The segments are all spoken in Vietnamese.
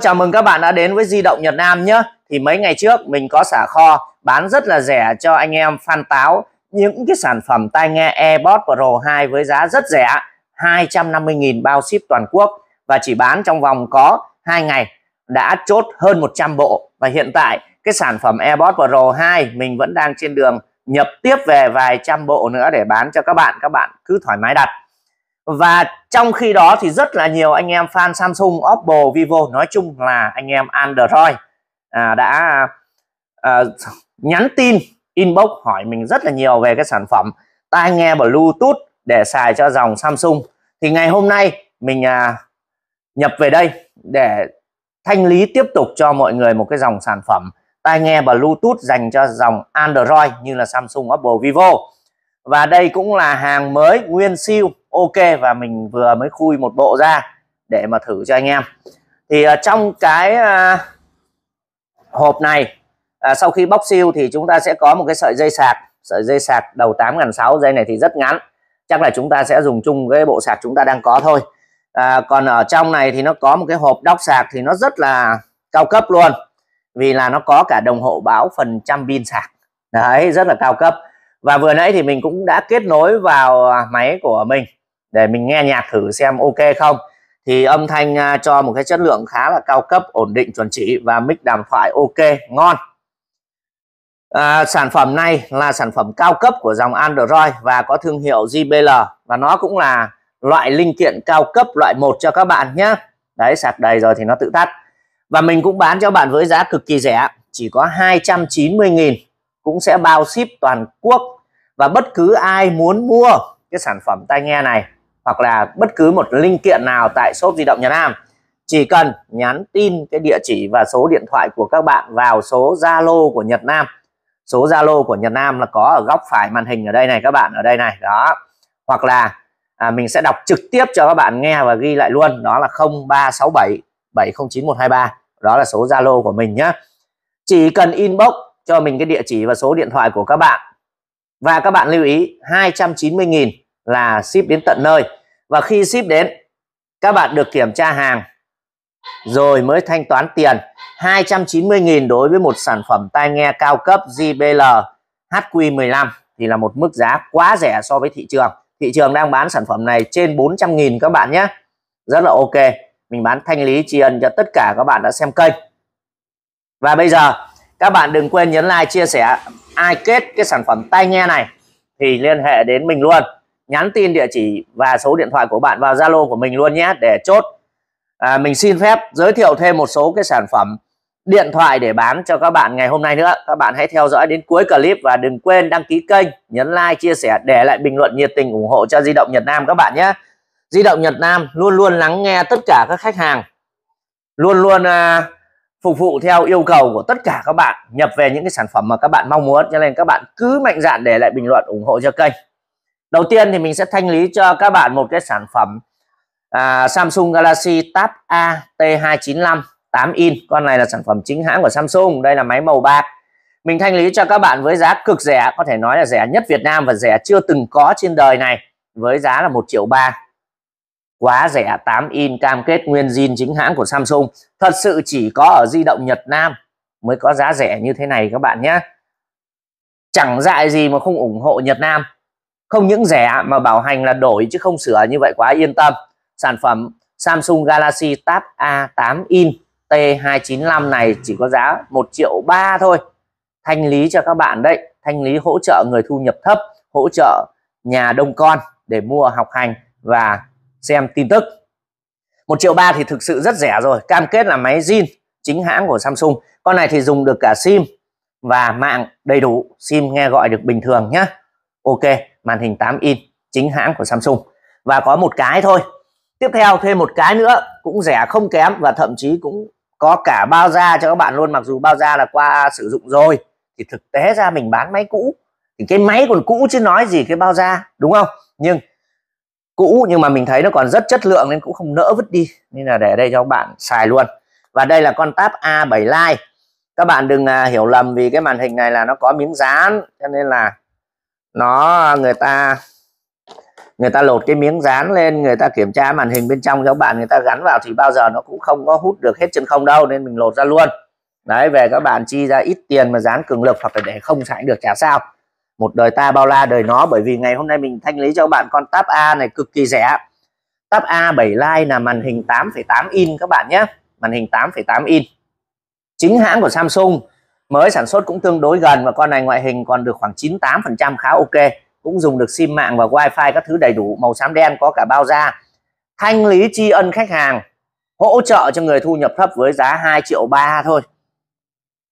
Chào mừng các bạn đã đến với Di động Nhật Nam nhé. Thì mấy ngày trước mình có xả kho bán rất là rẻ cho anh em fan táo những cái sản phẩm tai nghe AirPods Pro 2 với giá rất rẻ 250.000 bao ship toàn quốc và chỉ bán trong vòng có 2 ngày đã chốt hơn 100 bộ và hiện tại cái sản phẩm AirPods Pro 2 mình vẫn đang trên đường nhập tiếp về vài trăm bộ nữa để bán cho các bạn các bạn cứ thoải mái đặt và trong khi đó thì rất là nhiều anh em fan Samsung, Oppo, Vivo nói chung là anh em Android à, đã à, nhắn tin inbox hỏi mình rất là nhiều về cái sản phẩm tai nghe Bluetooth để xài cho dòng Samsung thì ngày hôm nay mình à, nhập về đây để thanh lý tiếp tục cho mọi người một cái dòng sản phẩm tai nghe Bluetooth dành cho dòng Android như là Samsung, Oppo, Vivo và đây cũng là hàng mới nguyên siêu ok và mình vừa mới khui một bộ ra để mà thử cho anh em thì uh, trong cái uh, hộp này uh, sau khi bóc siêu thì chúng ta sẽ có một cái sợi dây sạc sợi dây sạc đầu 8.600 dây này thì rất ngắn chắc là chúng ta sẽ dùng chung cái bộ sạc chúng ta đang có thôi à, còn ở trong này thì nó có một cái hộp đóc sạc thì nó rất là cao cấp luôn vì là nó có cả đồng hộ báo phần trăm pin sạc đấy rất là cao cấp và vừa nãy thì mình cũng đã kết nối vào máy của mình để mình nghe nhạc thử xem ok không thì âm thanh à, cho một cái chất lượng khá là cao cấp ổn định chuẩn chỉ và mic đàm thoại ok ngon à, sản phẩm này là sản phẩm cao cấp của dòng Android và có thương hiệu JBL và nó cũng là loại linh kiện cao cấp loại 1 cho các bạn nhé đấy sạc đầy rồi thì nó tự tắt và mình cũng bán cho bạn với giá cực kỳ rẻ chỉ có 290.000 cũng sẽ bao ship toàn quốc và bất cứ ai muốn mua cái sản phẩm tai nghe này hoặc là bất cứ một linh kiện nào tại shop di động Nhật Nam chỉ cần nhắn tin cái địa chỉ và số điện thoại của các bạn vào số Zalo của Nhật Nam số Zalo của Nhật Nam là có ở góc phải màn hình ở đây này các bạn ở đây này đó hoặc là à, mình sẽ đọc trực tiếp cho các bạn nghe và ghi lại luôn đó là 0367 709123 đó là số Zalo của mình nhé chỉ cần inbox cho mình cái địa chỉ và số điện thoại của các bạn và các bạn lưu ý 290.000 là ship đến tận nơi và khi ship đến các bạn được kiểm tra hàng rồi mới thanh toán tiền 290.000 đối với một sản phẩm tai nghe cao cấp JBL HQ15 thì là một mức giá quá rẻ so với thị trường thị trường đang bán sản phẩm này trên 400.000 các bạn nhé rất là ok mình bán thanh lý tri ân cho tất cả các bạn đã xem kênh và bây giờ các bạn đừng quên nhấn like chia sẻ ai kết cái sản phẩm tai nghe này thì liên hệ đến mình luôn nhắn tin địa chỉ và số điện thoại của bạn vào Zalo của mình luôn nhé để chốt à, mình xin phép giới thiệu thêm một số cái sản phẩm điện thoại để bán cho các bạn ngày hôm nay nữa các bạn hãy theo dõi đến cuối clip và đừng quên đăng ký kênh nhấn like chia sẻ để lại bình luận nhiệt tình ủng hộ cho di động Nhật Nam các bạn nhé di động Nhật Nam luôn luôn lắng nghe tất cả các khách hàng luôn luôn à, phục vụ theo yêu cầu của tất cả các bạn nhập về những cái sản phẩm mà các bạn mong muốn cho nên các bạn cứ mạnh dạn để lại bình luận ủng hộ cho kênh đầu tiên thì mình sẽ thanh lý cho các bạn một cái sản phẩm à, Samsung Galaxy Tab A T295 8 in con này là sản phẩm chính hãng của Samsung đây là máy màu bạc mình thanh lý cho các bạn với giá cực rẻ có thể nói là rẻ nhất Việt Nam và rẻ chưa từng có trên đời này với giá là 1 triệu 3 quá rẻ 8 in cam kết nguyên zin chính hãng của Samsung thật sự chỉ có ở di động Nhật Nam mới có giá rẻ như thế này các bạn nhé chẳng dại gì mà không ủng hộ Nhật Nam không những rẻ mà bảo hành là đổi chứ không sửa như vậy quá yên tâm sản phẩm Samsung Galaxy Tab A8 in T295 này chỉ có giá 1 triệu 3 thôi thanh lý cho các bạn đấy thanh lý hỗ trợ người thu nhập thấp hỗ trợ nhà đông con để mua học hành và xem tin tức 1 triệu 3 thì thực sự rất rẻ rồi cam kết là máy zin chính hãng của Samsung con này thì dùng được cả sim và mạng đầy đủ sim nghe gọi được bình thường nhá Ok màn hình 8 in chính hãng của Samsung và có một cái thôi tiếp theo thêm một cái nữa cũng rẻ không kém và thậm chí cũng có cả bao da cho các bạn luôn mặc dù bao da là qua sử dụng rồi thì thực tế ra mình bán máy cũ thì cái máy còn cũ chứ nói gì cái bao da đúng không nhưng cũ nhưng mà mình thấy nó còn rất chất lượng nên cũng không nỡ vứt đi nên là để đây cho các bạn xài luôn và đây là con tab A7 Lite các bạn đừng à, hiểu lầm vì cái màn hình này là nó có miếng dán cho nên là nó người ta người ta lột cái miếng dán lên người ta kiểm tra màn hình bên trong cho bạn người ta gắn vào thì bao giờ nó cũng không có hút được hết chân không đâu nên mình lột ra luôn đấy về các bạn chi ra ít tiền mà dán cường lực hoặc là để không sánh được chả sao một đời ta bao la đời nó bởi vì ngày hôm nay mình thanh lý cho bạn con tab A này cực kỳ rẻ tab A 7 line là màn hình 8,8 in các bạn nhé màn hình 8,8 in chính hãng của Samsung mới sản xuất cũng tương đối gần và con này ngoại hình còn được khoảng 98% khá ok cũng dùng được sim mạng và wifi các thứ đầy đủ màu xám đen có cả bao da thanh lý tri ân khách hàng hỗ trợ cho người thu nhập thấp với giá 2 triệu ba thôi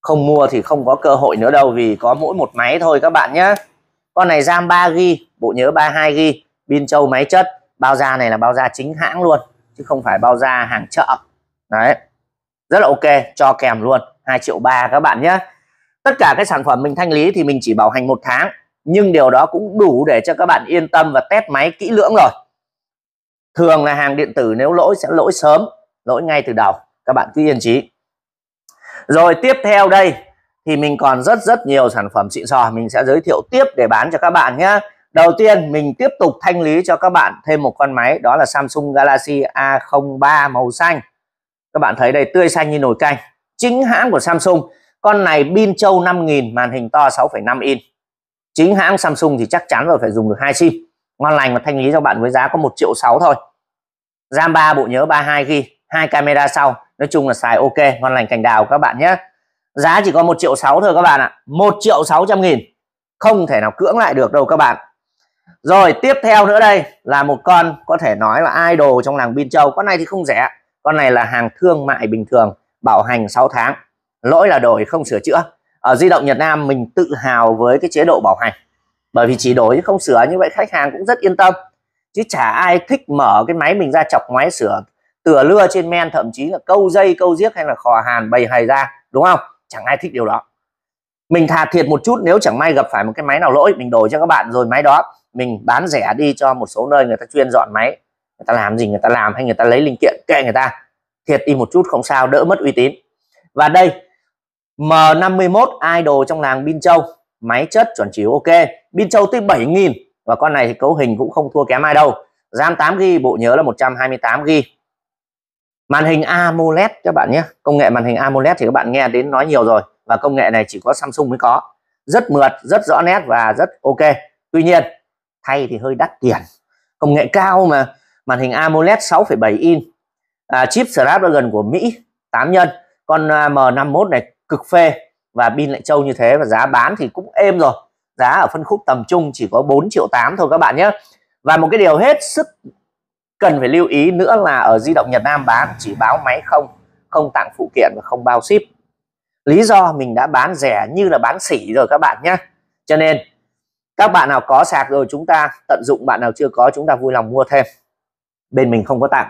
không mua thì không có cơ hội nữa đâu vì có mỗi một máy thôi các bạn nhé con này RAM 3GB bộ nhớ 32GB pin châu máy chất bao da này là bao da chính hãng luôn chứ không phải bao da hàng chợ đấy rất là ok cho kèm luôn 2 triệu ba các bạn nhé tất cả các sản phẩm mình thanh lý thì mình chỉ bảo hành một tháng nhưng điều đó cũng đủ để cho các bạn yên tâm và test máy kỹ lưỡng rồi thường là hàng điện tử nếu lỗi sẽ lỗi sớm lỗi ngay từ đầu các bạn cứ yên trí rồi tiếp theo đây thì mình còn rất rất nhiều sản phẩm xịn sò mình sẽ giới thiệu tiếp để bán cho các bạn nhé đầu tiên mình tiếp tục thanh lý cho các bạn thêm một con máy đó là Samsung Galaxy A03 màu xanh các bạn thấy đây tươi xanh như nồi canh chính hãng của Samsung con này pin châu 5000 màn hình to 6,5 inch chính hãng Samsung thì chắc chắn rồi phải dùng được hai sim ngon lành và thanh lý cho bạn với giá có 1 triệu 6 thôi RAM 3 bộ nhớ 32 GB hai camera sau nói chung là xài ok ngon lành cành đào các bạn nhé giá chỉ có 1 triệu 6 thôi các bạn ạ 1 triệu 600 nghìn không thể nào cưỡng lại được đâu các bạn rồi tiếp theo nữa đây là một con có thể nói là idol trong làng Bin Châu con này thì không rẻ con này là hàng thương mại bình thường bảo hành 6 tháng lỗi là đổi không sửa chữa ở di động Nhật Nam mình tự hào với cái chế độ bảo hành bởi vì chỉ đổi không sửa như vậy khách hàng cũng rất yên tâm chứ chả ai thích mở cái máy mình ra chọc ngoái sửa tửa lưa trên men thậm chí là câu dây câu giếc hay là khò hàn bày hài ra đúng không chẳng ai thích điều đó mình thà thiệt một chút nếu chẳng may gặp phải một cái máy nào lỗi mình đổi cho các bạn rồi máy đó mình bán rẻ đi cho một số nơi người ta chuyên dọn máy người ta làm gì người ta làm hay người ta lấy linh kiện kệ người ta thiệt đi một chút không sao đỡ mất uy tín và đây M51 idol trong làng Bin Châu máy chất chuẩn chiếu ok Bin Châu tới 7.000 và con này thì cấu hình cũng không thua kém ai đâu RAM 8GB bộ nhớ là 128GB màn hình AMOLED các bạn nhé công nghệ màn hình AMOLED thì các bạn nghe đến nói nhiều rồi và công nghệ này chỉ có Samsung mới có rất mượt rất rõ nét và rất ok tuy nhiên thay thì hơi đắt tiền công nghệ cao mà màn hình AMOLED 6,7 inch à, chip Snapdragon của Mỹ 8 nhân con à, M51 này cực phê và pin lại trâu như thế và giá bán thì cũng êm rồi giá ở phân khúc tầm trung chỉ có 4 triệu 8 thôi các bạn nhé và một cái điều hết sức cần phải lưu ý nữa là ở di động Nhật Nam bán chỉ báo máy không không tặng phụ kiện và không bao ship lý do mình đã bán rẻ như là bán sỉ rồi các bạn nhé cho nên các bạn nào có sạc rồi chúng ta tận dụng bạn nào chưa có chúng ta vui lòng mua thêm bên mình không có tặng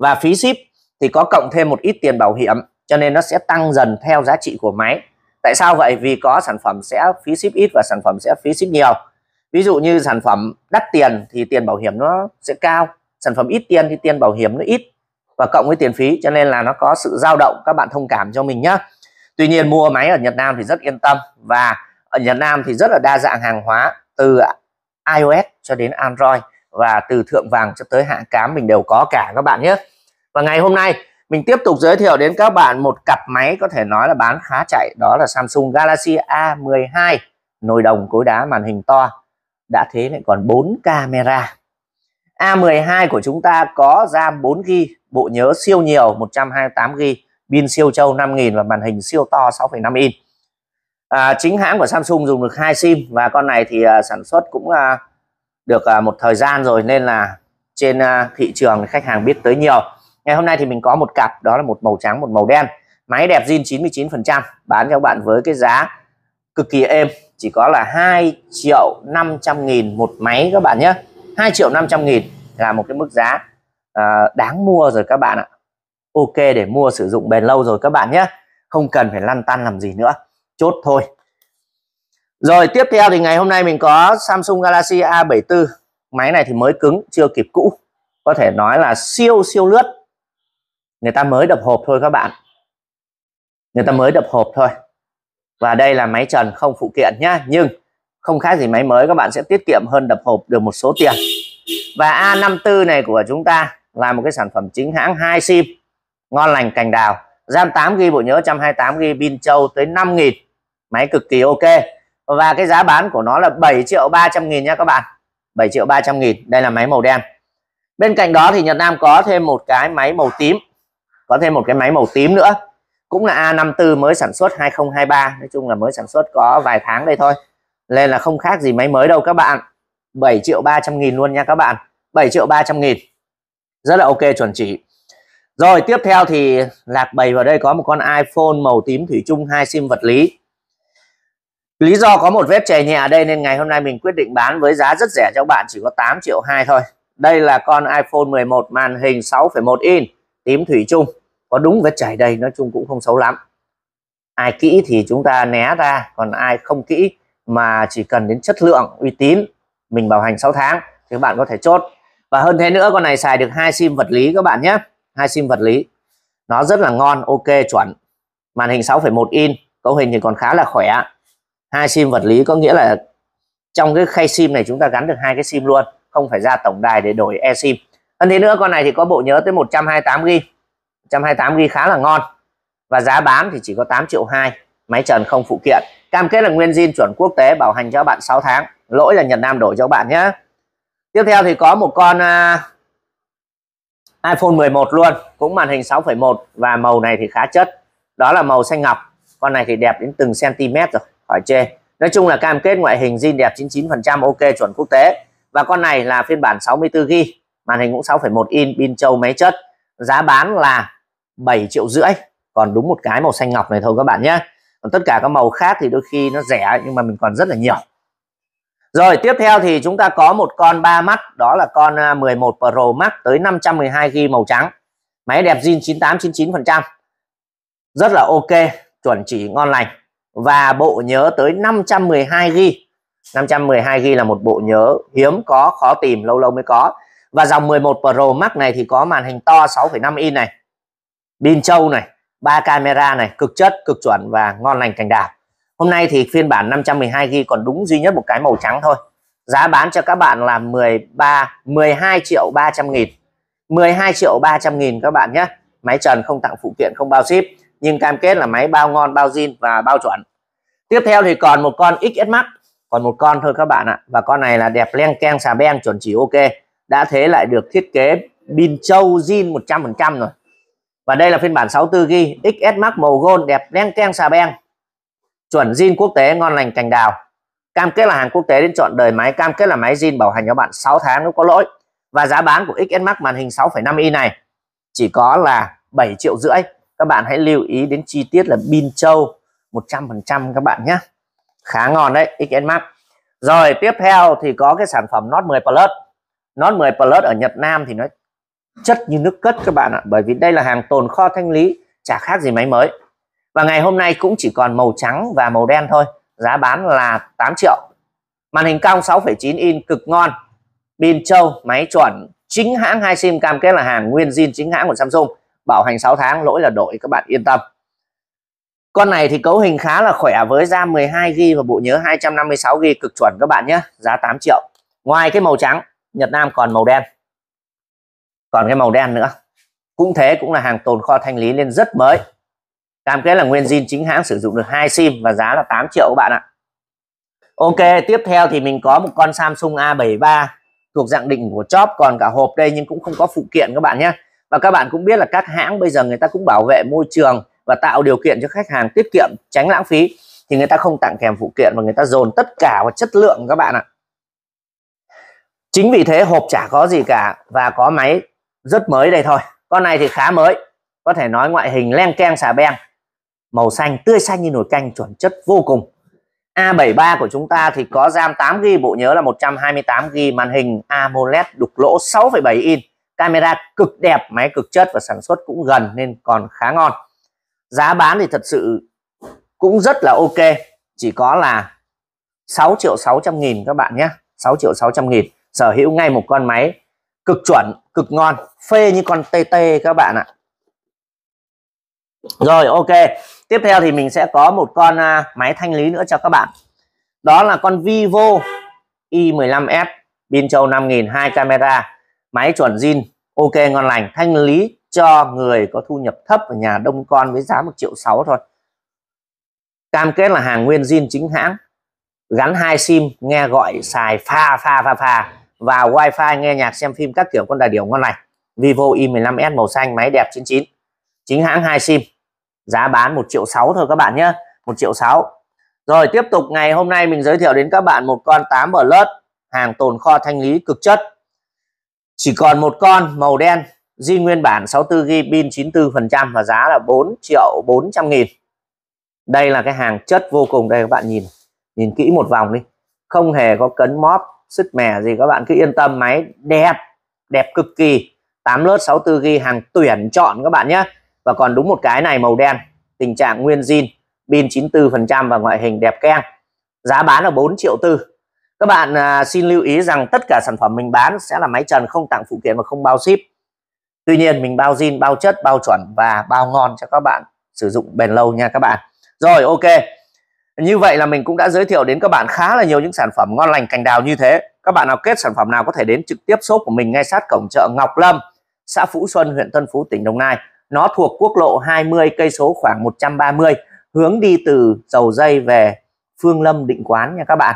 và phí ship thì có cộng thêm một ít tiền bảo hiểm cho nên nó sẽ tăng dần theo giá trị của máy tại sao vậy vì có sản phẩm sẽ phí ship ít và sản phẩm sẽ phí ship nhiều ví dụ như sản phẩm đắt tiền thì tiền bảo hiểm nó sẽ cao sản phẩm ít tiền thì tiền bảo hiểm nó ít và cộng với tiền phí cho nên là nó có sự dao động các bạn thông cảm cho mình nhé tuy nhiên mua máy ở Nhật Nam thì rất yên tâm và ở Nhật Nam thì rất là đa dạng hàng hóa từ iOS cho đến Android và từ thượng vàng cho tới hạ cám mình đều có cả các bạn nhé và ngày hôm nay mình tiếp tục giới thiệu đến các bạn một cặp máy có thể nói là bán khá chạy đó là Samsung Galaxy A12 nồi đồng cối đá màn hình to đã thế lại còn 4 camera A12 của chúng ta có RAM 4GB bộ nhớ siêu nhiều 128GB pin siêu trâu 5000 và màn hình siêu to 6,5 inch à, chính hãng của Samsung dùng được hai sim và con này thì à, sản xuất cũng à, được à, một thời gian rồi nên là trên à, thị trường khách hàng biết tới nhiều ngày hôm nay thì mình có một cặp đó là một màu trắng một màu đen máy đẹp zin 99% bán cho các bạn với cái giá cực kỳ êm chỉ có là 2 triệu 500 nghìn một máy các bạn nhé 2 triệu 500 nghìn là một cái mức giá à, đáng mua rồi các bạn ạ ok để mua sử dụng bền lâu rồi các bạn nhé không cần phải lăn tăn làm gì nữa chốt thôi rồi tiếp theo thì ngày hôm nay mình có Samsung Galaxy A74 máy này thì mới cứng chưa kịp cũ có thể nói là siêu siêu lướt người ta mới đập hộp thôi các bạn người ta dạ. mới đập hộp thôi và đây là máy trần không phụ kiện nhá nhưng không khác gì máy mới các bạn sẽ tiết kiệm hơn đập hộp được một số tiền và A54 này của chúng ta là một cái sản phẩm chính hãng 2 sim ngon lành cành đào RAM 8GB bộ nhớ 128GB pin châu tới 5.000 máy cực kỳ ok và cái giá bán của nó là 7 triệu 300 nghìn nha các bạn 7 triệu 300 nghìn đây là máy màu đen bên cạnh đó thì Nhật Nam có thêm một cái máy màu tím có thêm một cái máy màu tím nữa cũng là A54 mới sản xuất 2023 nói chung là mới sản xuất có vài tháng đây thôi nên là không khác gì máy mới đâu các bạn 7 triệu 300 nghìn luôn nha các bạn 7 triệu 300 nghìn rất là ok chuẩn chỉ rồi tiếp theo thì lạc bày vào đây có một con iPhone màu tím thủy chung hai sim vật lý Lý do có một vết chè nhẹ ở đây nên ngày hôm nay mình quyết định bán với giá rất rẻ cho các bạn chỉ có 8 triệu 2 thôi. Đây là con iPhone 11 màn hình 6,1 inch tím thủy chung có đúng vết chảy đây nói chung cũng không xấu lắm ai kỹ thì chúng ta né ra còn ai không kỹ mà chỉ cần đến chất lượng uy tín mình bảo hành 6 tháng thì các bạn có thể chốt và hơn thế nữa con này xài được hai sim vật lý các bạn nhé hai sim vật lý nó rất là ngon ok chuẩn màn hình 6,1 in cấu hình thì còn khá là khỏe hai sim vật lý có nghĩa là trong cái khay sim này chúng ta gắn được hai cái sim luôn không phải ra tổng đài để đổi e sim hơn thế nữa con này thì có bộ nhớ tới 128 trăm hai 128 GB khá là ngon và giá bán thì chỉ có 8 triệu 2 máy trần không phụ kiện cam kết là nguyên zin chuẩn quốc tế bảo hành cho bạn 6 tháng lỗi là Nhật Nam đổi cho bạn nhé tiếp theo thì có một con uh, iPhone 11 luôn cũng màn hình 6,1 và màu này thì khá chất đó là màu xanh ngọc con này thì đẹp đến từng cm rồi khỏi chê nói chung là cam kết ngoại hình zin đẹp 99% ok chuẩn quốc tế và con này là phiên bản 64 g màn hình cũng 6,1 in pin châu máy chất giá bán là 7 triệu rưỡi còn đúng một cái màu xanh ngọc này thôi các bạn nhé còn tất cả các màu khác thì đôi khi nó rẻ nhưng mà mình còn rất là nhiều rồi tiếp theo thì chúng ta có một con ba mắt đó là con 11 à, Pro Max tới 512 g màu trắng máy đẹp zin 98 99% rất là ok chuẩn chỉ ngon lành và bộ nhớ tới 512 GB 512 g là một bộ nhớ hiếm có khó tìm lâu lâu mới có và dòng 11 Pro Max này thì có màn hình to 6,5 inch này pin trâu này ba camera này cực chất cực chuẩn và ngon lành cành đào hôm nay thì phiên bản 512 g còn đúng duy nhất một cái màu trắng thôi giá bán cho các bạn là 13 12 triệu 300 nghìn 12 triệu 300 nghìn các bạn nhé máy trần không tặng phụ kiện không bao ship nhưng cam kết là máy bao ngon bao zin và bao chuẩn tiếp theo thì còn một con XS Max còn một con thôi các bạn ạ và con này là đẹp len keng xà beng chuẩn chỉ ok đã thế lại được thiết kế pin châu zin 100% rồi và đây là phiên bản 64 g XS Max màu gold đẹp đen keng xà beng chuẩn zin quốc tế ngon lành cành đào cam kết là hàng quốc tế đến chọn đời máy cam kết là máy zin bảo hành cho bạn 6 tháng nếu có lỗi và giá bán của XS Max màn hình 6,5 inch này chỉ có là 7 triệu rưỡi các bạn hãy lưu ý đến chi tiết là pin châu 100% các bạn nhé khá ngon đấy XS Max rồi tiếp theo thì có cái sản phẩm Note 10 Plus Note 10 Plus ở Nhật Nam thì nó chất như nước cất các bạn ạ bởi vì đây là hàng tồn kho thanh lý chả khác gì máy mới và ngày hôm nay cũng chỉ còn màu trắng và màu đen thôi giá bán là 8 triệu màn hình cong 6,9 in cực ngon pin trâu máy chuẩn chính hãng hai sim cam kết là hàng nguyên zin chính hãng của Samsung bảo hành 6 tháng lỗi là đổi các bạn yên tâm con này thì cấu hình khá là khỏe với RAM 12GB và bộ nhớ 256GB cực chuẩn các bạn nhé giá 8 triệu ngoài cái màu trắng Nhật Nam còn màu đen còn cái màu đen nữa cũng thế cũng là hàng tồn kho thanh lý nên rất mới cam kết là nguyên zin chính hãng sử dụng được hai sim và giá là 8 triệu các bạn ạ ok tiếp theo thì mình có một con Samsung A73 thuộc dạng định của chóp còn cả hộp đây nhưng cũng không có phụ kiện các bạn nhé và các bạn cũng biết là các hãng bây giờ người ta cũng bảo vệ môi trường và tạo điều kiện cho khách hàng tiết kiệm tránh lãng phí thì người ta không tặng kèm phụ kiện mà người ta dồn tất cả vào chất lượng các bạn ạ chính vì thế hộp chả có gì cả và có máy rất mới đây thôi con này thì khá mới có thể nói ngoại hình len keng xà beng màu xanh tươi xanh như nồi canh chuẩn chất vô cùng A73 của chúng ta thì có RAM 8GB bộ nhớ là 128GB màn hình AMOLED đục lỗ 6,7 in camera cực đẹp máy cực chất và sản xuất cũng gần nên còn khá ngon giá bán thì thật sự cũng rất là ok chỉ có là 6 triệu 600 nghìn các bạn nhé 6 triệu 600 nghìn sở hữu ngay một con máy cực chuẩn cực ngon phê như con tê tê các bạn ạ rồi ok tiếp theo thì mình sẽ có một con à, máy thanh lý nữa cho các bạn đó là con Vivo i15s pin châu 5000 hai camera máy chuẩn zin ok ngon lành thanh lý cho người có thu nhập thấp ở nhà đông con với giá một triệu sáu thôi cam kết là hàng nguyên zin chính hãng gắn hai sim nghe gọi xài pha pha pha pha vào wifi nghe nhạc xem phim các kiểu con đại điểu ngon này Vivo i15s màu xanh máy đẹp 99 chính hãng 2 sim giá bán 1 triệu 6 thôi các bạn nhé 1 triệu 6 rồi tiếp tục ngày hôm nay mình giới thiệu đến các bạn một con 8 bờ lớt hàng tồn kho thanh lý cực chất chỉ còn một con màu đen di nguyên bản 64GB pin 94% và giá là 4 triệu 400 nghìn đây là cái hàng chất vô cùng đây các bạn nhìn nhìn kỹ một vòng đi không hề có cấn móp sứt mè gì các bạn cứ yên tâm máy đẹp đẹp cực kỳ 8 lớp 64 ghi hàng tuyển chọn các bạn nhé và còn đúng một cái này màu đen tình trạng nguyên zin pin 94% và ngoại hình đẹp keng giá bán là 4 triệu tư các bạn à, xin lưu ý rằng tất cả sản phẩm mình bán sẽ là máy trần không tặng phụ kiện và không bao ship tuy nhiên mình bao zin bao chất bao chuẩn và bao ngon cho các bạn sử dụng bền lâu nha các bạn rồi ok như vậy là mình cũng đã giới thiệu đến các bạn khá là nhiều những sản phẩm ngon lành cành đào như thế các bạn nào kết sản phẩm nào có thể đến trực tiếp shop của mình ngay sát cổng chợ Ngọc Lâm xã Phú Xuân huyện Tân Phú tỉnh Đồng Nai nó thuộc quốc lộ 20 cây số khoảng 130 hướng đi từ dầu dây về Phương Lâm Định Quán nha các bạn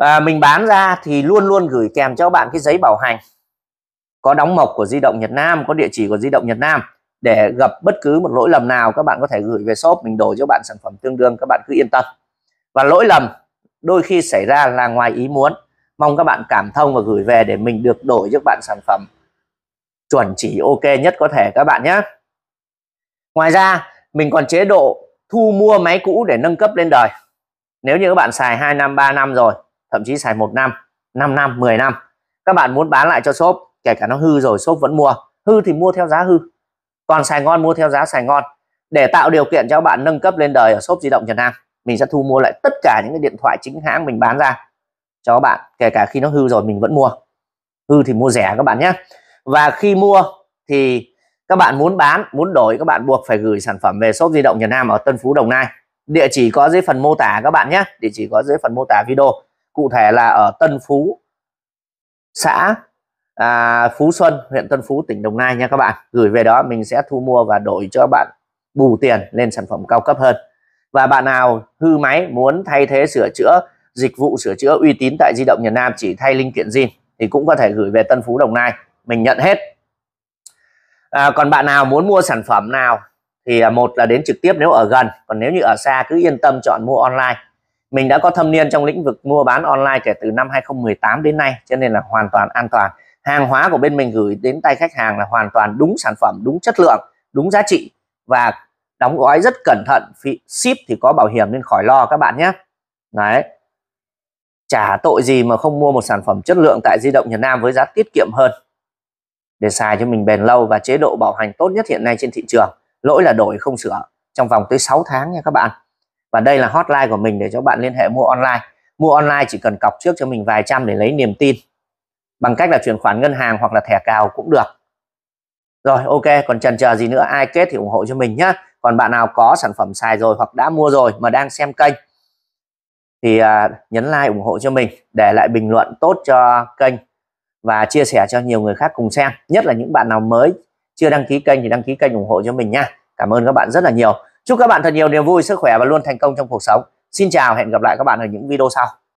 à, mình bán ra thì luôn luôn gửi kèm cho các bạn cái giấy bảo hành có đóng mộc của di động Nhật Nam có địa chỉ của di động Nhật Nam để gặp bất cứ một lỗi lầm nào các bạn có thể gửi về shop mình đổi cho bạn sản phẩm tương đương các bạn cứ yên tâm và lỗi lầm đôi khi xảy ra là ngoài ý muốn mong các bạn cảm thông và gửi về để mình được đổi cho các bạn sản phẩm chuẩn chỉ ok nhất có thể các bạn nhé ngoài ra mình còn chế độ thu mua máy cũ để nâng cấp lên đời nếu như các bạn xài 2 năm 3 năm rồi thậm chí xài 1 năm 5 năm 10 năm các bạn muốn bán lại cho shop kể cả nó hư rồi shop vẫn mua hư thì mua theo giá hư còn sài ngon mua theo giá sài ngon để tạo điều kiện cho bạn nâng cấp lên đời ở shop di động việt Nam mình sẽ thu mua lại tất cả những cái điện thoại chính hãng mình bán ra cho các bạn kể cả khi nó hư rồi mình vẫn mua hư thì mua rẻ các bạn nhé và khi mua thì các bạn muốn bán muốn đổi các bạn buộc phải gửi sản phẩm về shop di động việt Nam ở Tân Phú Đồng Nai địa chỉ có dưới phần mô tả các bạn nhé địa chỉ có dưới phần mô tả video cụ thể là ở Tân Phú xã à, Phú Xuân huyện Tân Phú tỉnh Đồng Nai nha các bạn gửi về đó mình sẽ thu mua và đổi cho bạn bù tiền lên sản phẩm cao cấp hơn và bạn nào hư máy muốn thay thế sửa chữa dịch vụ sửa chữa uy tín tại di động Việt Nam chỉ thay linh kiện zin thì cũng có thể gửi về Tân Phú Đồng Nai mình nhận hết à, còn bạn nào muốn mua sản phẩm nào thì à, một là đến trực tiếp nếu ở gần còn nếu như ở xa cứ yên tâm chọn mua online mình đã có thâm niên trong lĩnh vực mua bán online kể từ năm 2018 đến nay cho nên là hoàn toàn an toàn hàng hóa của bên mình gửi đến tay khách hàng là hoàn toàn đúng sản phẩm đúng chất lượng đúng giá trị và đóng gói rất cẩn thận ship thì có bảo hiểm nên khỏi lo các bạn nhé đấy chả tội gì mà không mua một sản phẩm chất lượng tại di động Việt Nam với giá tiết kiệm hơn để xài cho mình bền lâu và chế độ bảo hành tốt nhất hiện nay trên thị trường lỗi là đổi không sửa trong vòng tới 6 tháng nha các bạn và đây là hotline của mình để cho bạn liên hệ mua online mua online chỉ cần cọc trước cho mình vài trăm để lấy niềm tin bằng cách là chuyển khoản ngân hàng hoặc là thẻ cào cũng được rồi ok còn chần chờ gì nữa ai kết thì ủng hộ cho mình nhé còn bạn nào có sản phẩm xài rồi hoặc đã mua rồi mà đang xem kênh thì à, nhấn like ủng hộ cho mình để lại bình luận tốt cho kênh và chia sẻ cho nhiều người khác cùng xem nhất là những bạn nào mới chưa đăng ký kênh thì đăng ký kênh ủng hộ cho mình nha cảm ơn các bạn rất là nhiều chúc các bạn thật nhiều niềm vui sức khỏe và luôn thành công trong cuộc sống xin chào hẹn gặp lại các bạn ở những video sau